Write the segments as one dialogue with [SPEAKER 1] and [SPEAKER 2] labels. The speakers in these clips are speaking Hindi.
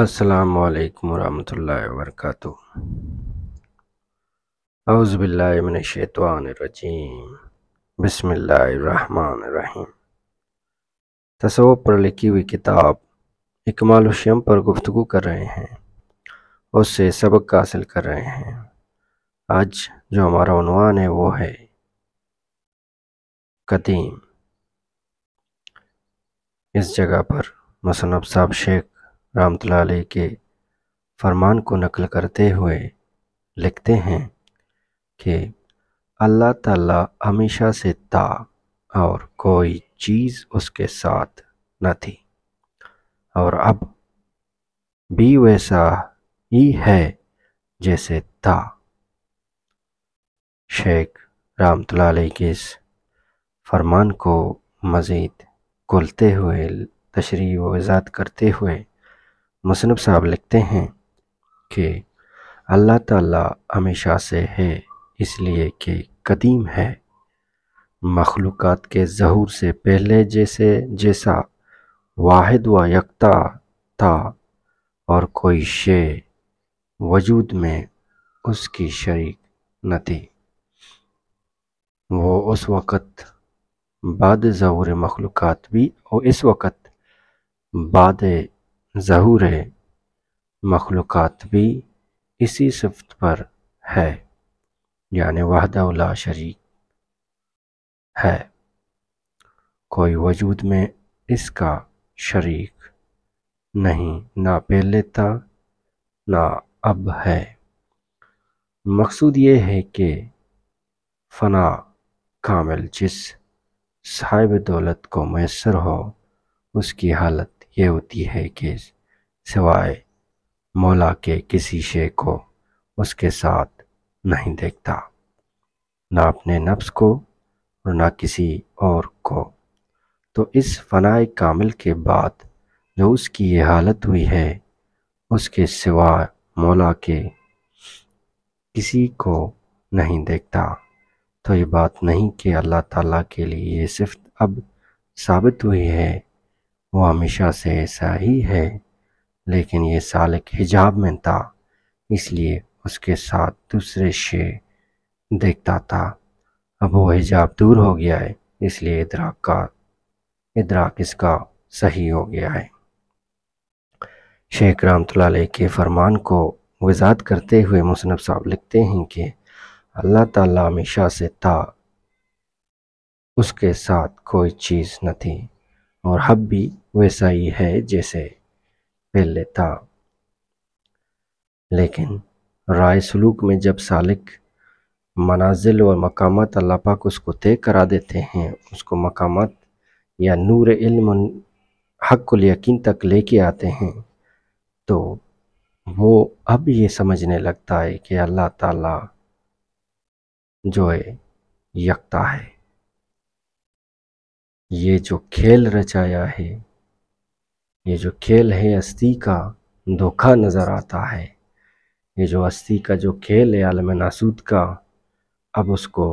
[SPEAKER 1] असलकम वालेकुम वरहमतुल्लाहि व बरकातुहू औज़ बिल्लाहि पर लिखी हुई किताब इकमाल शम पर गुफ्तु कर रहे हैं उससे सबक हासिल कर रहे हैं आज जो हमारा उनवान है वो है कदीम इस जगह पर मुसनब साहब शेख रामतला के फरमान को नकल करते हुए लिखते हैं कि अल्लाह ताला हमेशा से था और कोई चीज़ उसके साथ न थी और अब भी वैसा ही है जैसे था शेख रामतला के इस फरमान को मज़ीद खुलते हुए तशरी वजात करते हुए मुसनब साहब लिखते हैं कि अल्लाह ताला हमेशा से है इसलिए कि कदीम है मखलूक़ के जहूर से पहले जैसे जैसा वाहिद व यकता था और कोई शे वजूद में उसकी शरीक न थी वो उस वक़्त बाद ज़हूर मखलूक़ भी और इस वक़्त बाद ज़हूर है मखलूक़ात भी इसी सिफत पर है यानि वाहदा शरीक है कोई वजूद में इसका शरीक नहीं ना पहले था ना अब है मकसूद ये है कि फना कामिल जिस साहिब दौलत को मैसर हो उसकी हालत ये होती है कि सिवाय मौला के किसी शे को उसके साथ नहीं देखता ना अपने नफ्स को और ना किसी और को तो इस फनाए कामिल के बाद जो उसकी ये हालत हुई है उसके सिवा मौला के किसी को नहीं देखता तो ये बात नहीं कि अल्लाह ताला के लिए ये सिफत अब साबित हुई है वो हमेशा से ऐसा ही है लेकिन ये साल एक हिजाब में था इसलिए उसके साथ दूसरे शे देखता था अब वो हिजाब दूर हो गया है इसलिए इदराक का इदराक इसका सही हो गया है शेख रामतुल्ल के फरमान को वजात करते हुए मुसनब साहब लिखते हैं कि अल्लाह ताला हमेशा से था उसके साथ कोई चीज़ न थी और हब भी वैसा ही है जैसे पहले था लेकिन राय सलूक में जब सालिक मनाजिल और मकामत अल्लाह पाक उसको तय करा देते हैं उसको मकामत या नूर इल्म को यकीन तक लेके आते हैं तो वो अब ये समझने लगता है कि अल्लाह ताला जो है यकता है ये जो खेल रचाया है ये जो खेल है अस्थि का धोखा नज़र आता है ये जो अस्थि का जो खेल है आलम नासूद का अब उसको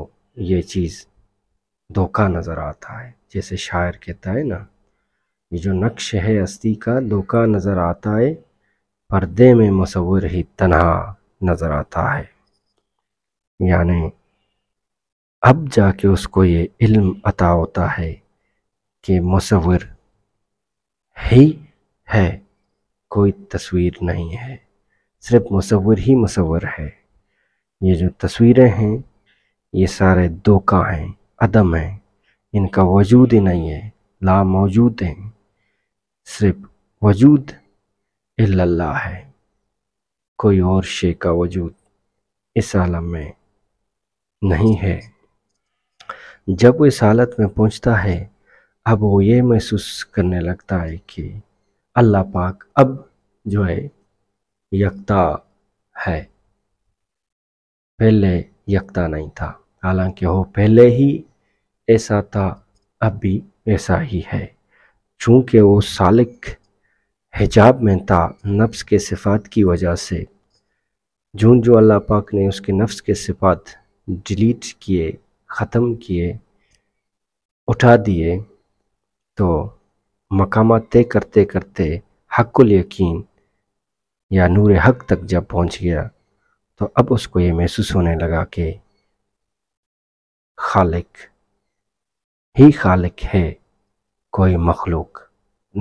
[SPEAKER 1] ये चीज़ धोखा नज़र आता है जैसे शायर कहता है ना ये जो नक्श है अस्थि का धोखा नज़र आता है पर्दे में मसवर ही तनहा नज़र आता है यानी अब जाके उसको ये इल्म अता होता है कि मसवर ही है कोई तस्वीर नहीं है सिर्फ मुसवर ही मुसवर है ये जो तस्वीरें हैं ये सारे धोखा हैं अदम हैं इनका वजूद ही नहीं है ला मौजूद हैं सिर्फ वजूद अल्लाह है कोई और शे का वजूद इस आलम में नहीं है जब वो इस हालत में पहुंचता है अब वो ये महसूस करने लगता है कि अल्लाह पाक अब जो है यकता है पहले यकता नहीं था हालांकि वो पहले ही ऐसा था अब भी ऐसा ही है चूँकि वो सालिक हिजाब में था नफ्स के सिफात की वजह से जून जो अल्लाह पाक ने उसके नफ्स के सिफात डिलीट किए ख़त्म किए उठा दिए तो मकामा तय करते करते हकुल यकीन या नूर हक तक जब पहुंच गया तो अब उसको ये महसूस होने लगा कि खालिक ही खालिक है कोई मखलूक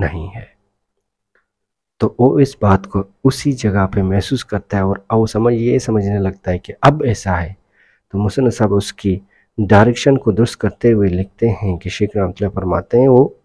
[SPEAKER 1] नहीं है तो वो इस बात को उसी जगह पे महसूस करता है और वो समझ ये समझने लगता है कि अब ऐसा है तो मुसन साहब उसकी डायरेक्शन को दुरुस्त करते हुए लिखते हैं कि शेख रमतला फरमाते हैं वो